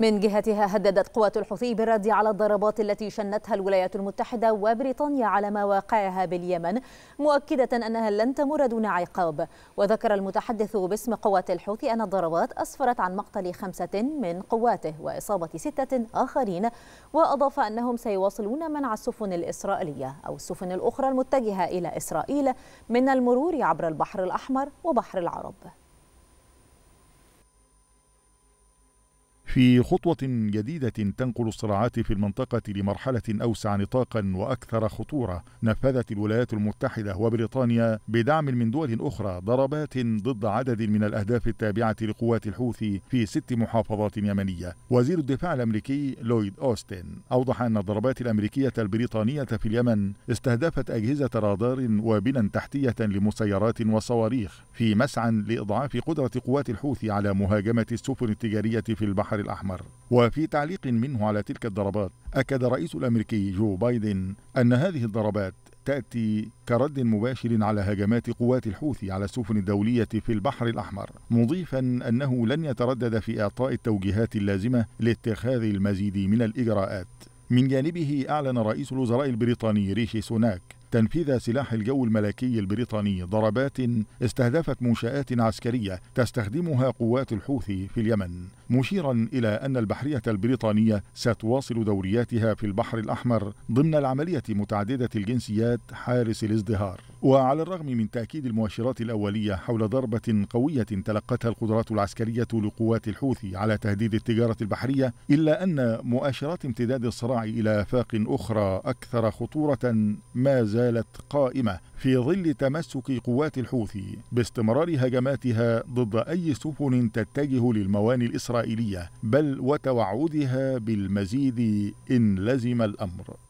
من جهتها هددت قوات الحوثي بالرد على الضربات التي شنتها الولايات المتحدة وبريطانيا على مواقعها باليمن مؤكدة أنها لن تمر دون عقاب وذكر المتحدث باسم قوات الحوثي أن الضربات أسفرت عن مقتل خمسة من قواته وإصابة ستة آخرين وأضاف أنهم سيواصلون منع السفن الإسرائيلية أو السفن الأخرى المتجهة إلى إسرائيل من المرور عبر البحر الأحمر وبحر العرب في خطوة جديدة تنقل الصراعات في المنطقة لمرحلة أوسع نطاقا وأكثر خطورة نفذت الولايات المتحدة وبريطانيا بدعم من دول أخرى ضربات ضد عدد من الأهداف التابعة لقوات الحوثي في ست محافظات يمنية وزير الدفاع الأمريكي لويد أوستن أوضح أن الضربات الأمريكية البريطانية في اليمن استهدفت أجهزة رادار وبنى تحتية لمسيرات وصواريخ في مسعى لإضعاف قدرة قوات الحوثي على مهاجمة السفن التجارية في البحر الأحمر وفي تعليق منه على تلك الضربات أكد الرئيس الأمريكي جو بايدن أن هذه الضربات تأتي كرد مباشر على هجمات قوات الحوثي على السفن الدولية في البحر الأحمر مضيفا أنه لن يتردد في إعطاء التوجيهات اللازمة لاتخاذ المزيد من الإجراءات من جانبه أعلن رئيس الوزراء البريطاني ريشي سوناك تنفيذ سلاح الجو الملكي البريطاني ضربات استهدفت منشآت عسكرية تستخدمها قوات الحوثي في اليمن، مشيرا إلى أن البحرية البريطانية ستواصل دورياتها في البحر الأحمر ضمن العملية متعددة الجنسيات حارس الازدهار. وعلى الرغم من تأكيد المؤشرات الأولية حول ضربة قوية تلقتها القدرات العسكرية لقوات الحوثي على تهديد التجارة البحرية إلا أن مؤشرات امتداد الصراع إلى آفاق أخرى أكثر خطورة ما زالت قائمة في ظل تمسك قوات الحوثي باستمرار هجماتها ضد أي سفن تتجه للمواني الإسرائيلية بل وتوعدها بالمزيد إن لزم الأمر